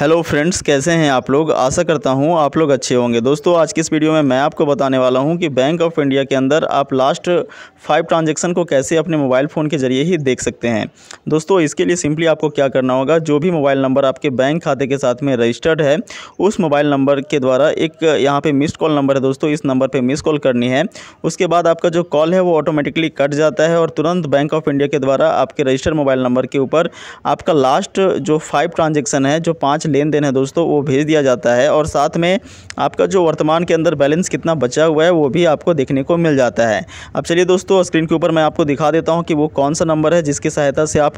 hello friends कैसे हैं आप लोग आशा करता हूं आप लोग अच्छे होंगे दोस्तों आज की इस वीडियो में मैं आपको बताने वाला हूं कि बैंक ऑफ इंडिया के अंदर आप लास्ट फाइव ट्रांजैक्शन को कैसे अपने मोबाइल फ़ोन के ज़रिए ही देख सकते हैं दोस्तों इसके लिए सिंपली आपको क्या करना होगा जो भी मोबाइल नंबर आपके बैंक खाते के साथ में रजिस्टर्ड है उस मोबाइल नंबर के द्वारा एक यहाँ पर मिस कॉल नंबर है दोस्तों इस नंबर पर मिस कॉल करनी है उसके बाद आपका जो कॉल है वो ऑटोमेटिकली कट जाता है और तुरंत बैंक ऑफ इंडिया के द्वारा आपके रजिस्टर्ड मोबाइल नंबर के ऊपर आपका लास्ट जो फाइव ट्रांजेक्शन है जो पाँच लेन देन है दोस्तों वो भेज दिया जाता है और साथ में आपका जो वर्तमान के अंदर बैलेंस कितना बचा हुआ है वो भी आपको देखने को मिल जाता है अब चलिए दोस्तों स्क्रीन के ऊपर मैं आपको दिखा देता हूँ कि वो कौन सा नंबर है जिसकी सहायता से आप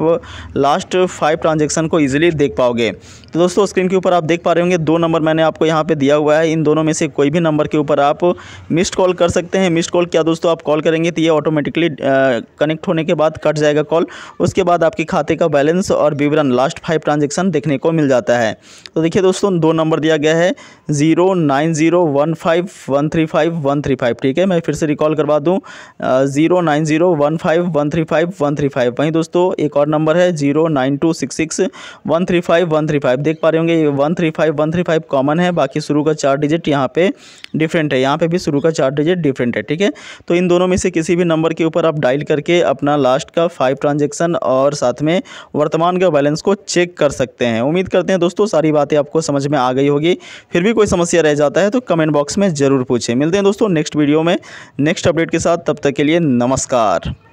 लास्ट फाइव ट्रांजेक्शन को ईजिली देख पाओगे तो दोस्तों स्क्रीन के ऊपर आप देख पा रहे होंगे दो नंबर मैंने आपको यहाँ पर दिया हुआ है इन दोनों में से कोई भी नंबर के ऊपर आप मिस्ड कॉल कर सकते हैं मिस्ड कॉल क्या दोस्तों आप कॉल करेंगे तो ये ऑटोमेटिकली कनेक्ट होने के बाद कट जाएगा कॉल उसके बाद आपके खाते का बैलेंस और विवरण लास्ट फाइव ट्रांजेक्शन देखने को मिल जाता है तो देखिए दोस्तों दो नंबर दिया गया है zero nine zero one five one three five one three five ठीक है मैं फिर से रिकॉल करवा दूँ zero nine zero one five one three five one three five वहीं दोस्तों एक और नंबर है zero nine two six six one three five one three five देख पा रहे होंगे ये one three five one three five common है बाकी शुरू का चार डिजिट यहाँ पे डिफरेंट है यहाँ पे भी शुरू का चार डिजिट डिफरेंट है ठीक है तो इन दोनों में से किसी भी नंबर के ऊपर आप डायल करके अपना लास्ट का फाइव ट्रांजेक्शन और साथ में वर्तमान का बैलेंस को चेक कर सकते हैं उम्मीद करते हैं दोस्तों सारी बातें आपको समझ में आ गई होगी फिर भी कोई समस्या रह जाता है तो कमेंट बॉक्स में ज़रूर पूछें मिलते हैं दोस्तों नेक्स्ट वीडियो में नेक्स्ट अपडेट के साथ तब तक के लिए नमस्कार